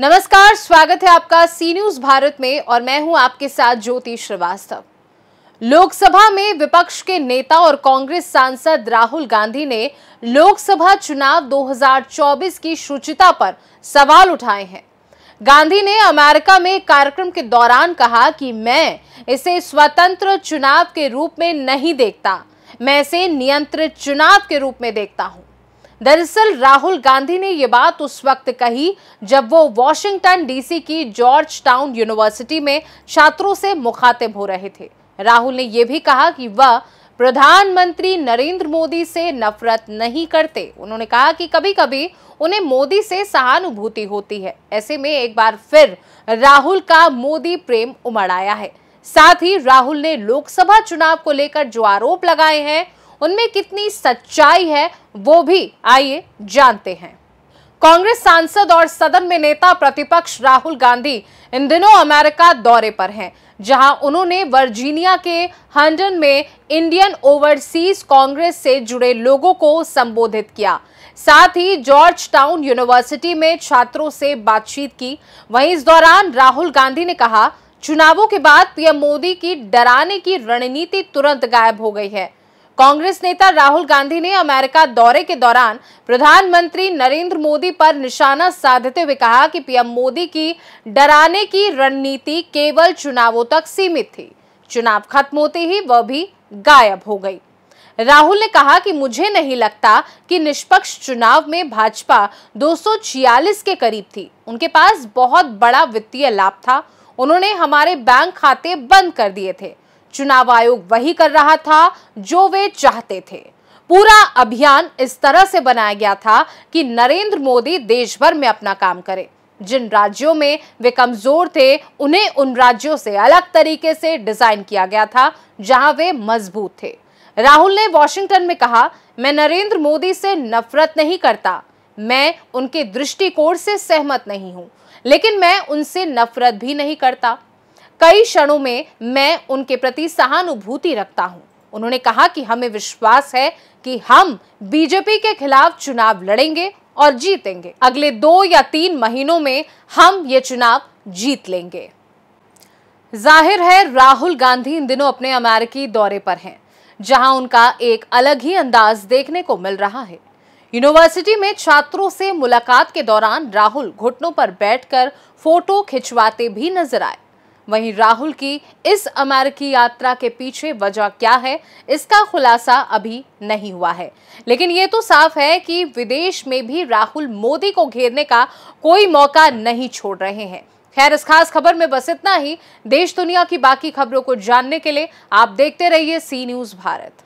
नमस्कार स्वागत है आपका सी न्यूज भारत में और मैं हूं आपके साथ ज्योति श्रीवास्तव लोकसभा में विपक्ष के नेता और कांग्रेस सांसद राहुल गांधी ने लोकसभा चुनाव 2024 की शुचिता पर सवाल उठाए हैं गांधी ने अमेरिका में कार्यक्रम के दौरान कहा कि मैं इसे स्वतंत्र चुनाव के रूप में नहीं देखता मैं इसे नियंत्रित चुनाव के रूप में देखता हूं दरअसल राहुल गांधी ने ये बात उस वक्त कही जब वो वॉशिंगटन डीसी की जॉर्ज टाउन यूनिवर्सिटी में छात्रों से मुखातिब हो रहे थे राहुल ने यह भी कहा कि वह प्रधानमंत्री नरेंद्र मोदी से नफरत नहीं करते उन्होंने कहा कि कभी कभी उन्हें मोदी से सहानुभूति होती है ऐसे में एक बार फिर राहुल का मोदी प्रेम उमड़ आया है साथ ही राहुल ने लोकसभा चुनाव को लेकर जो आरोप लगाए हैं उनमें कितनी सच्चाई है वो भी आइए जानते हैं कांग्रेस सांसद और सदन में नेता प्रतिपक्ष राहुल गांधी इन दिनों अमेरिका दौरे पर हैं जहां उन्होंने वर्जीनिया के हंडन में इंडियन ओवरसीज कांग्रेस से जुड़े लोगों को संबोधित किया साथ ही जॉर्ज टाउन यूनिवर्सिटी में छात्रों से बातचीत की वहीं इस दौरान राहुल गांधी ने कहा चुनावों के बाद पीएम मोदी की डराने की रणनीति तुरंत गायब हो गई है कांग्रेस नेता राहुल गांधी ने अमेरिका दौरे के दौरान प्रधानमंत्री नरेंद्र मोदी पर निशाना साधते हुए कहा कि पीएम मोदी की डराने की रणनीति केवल चुनावों तक सीमित थी चुनाव खत्म होते ही वह भी गायब हो गई राहुल ने कहा कि मुझे नहीं लगता कि निष्पक्ष चुनाव में भाजपा 246 के करीब थी उनके पास बहुत बड़ा वित्तीय लाभ था उन्होंने हमारे बैंक खाते बंद कर दिए थे चुनाव आयोग वही कर रहा था जो वे चाहते थे पूरा अभियान इस तरह से बनाया गया था कि नरेंद्र मोदी देश भर में अपना काम करें जिन राज्यों में वे कमजोर थे उन्हें उन राज्यों से अलग तरीके से डिजाइन किया गया था जहां वे मजबूत थे राहुल ने वॉशिंगटन में कहा मैं नरेंद्र मोदी से नफरत नहीं करता मैं उनके दृष्टिकोण से सहमत नहीं हूं लेकिन मैं उनसे नफरत भी नहीं करता कई क्षणों में मैं उनके प्रति सहानुभूति रखता हूं उन्होंने कहा कि हमें विश्वास है कि हम बीजेपी के खिलाफ चुनाव लड़ेंगे और जीतेंगे अगले दो या तीन महीनों में हम ये चुनाव जीत लेंगे जाहिर है राहुल गांधी इन दिनों अपने अमेरिकी दौरे पर हैं जहां उनका एक अलग ही अंदाज देखने को मिल रहा है यूनिवर्सिटी में छात्रों से मुलाकात के दौरान राहुल घुटनों पर बैठकर फोटो खिंचवाते भी नजर आए वहीं राहुल की इस अमेरिकी यात्रा के पीछे वजह क्या है इसका खुलासा अभी नहीं हुआ है लेकिन ये तो साफ है कि विदेश में भी राहुल मोदी को घेरने का कोई मौका नहीं छोड़ रहे हैं खैर इस खास खबर में बस इतना ही देश दुनिया की बाकी खबरों को जानने के लिए आप देखते रहिए सी न्यूज भारत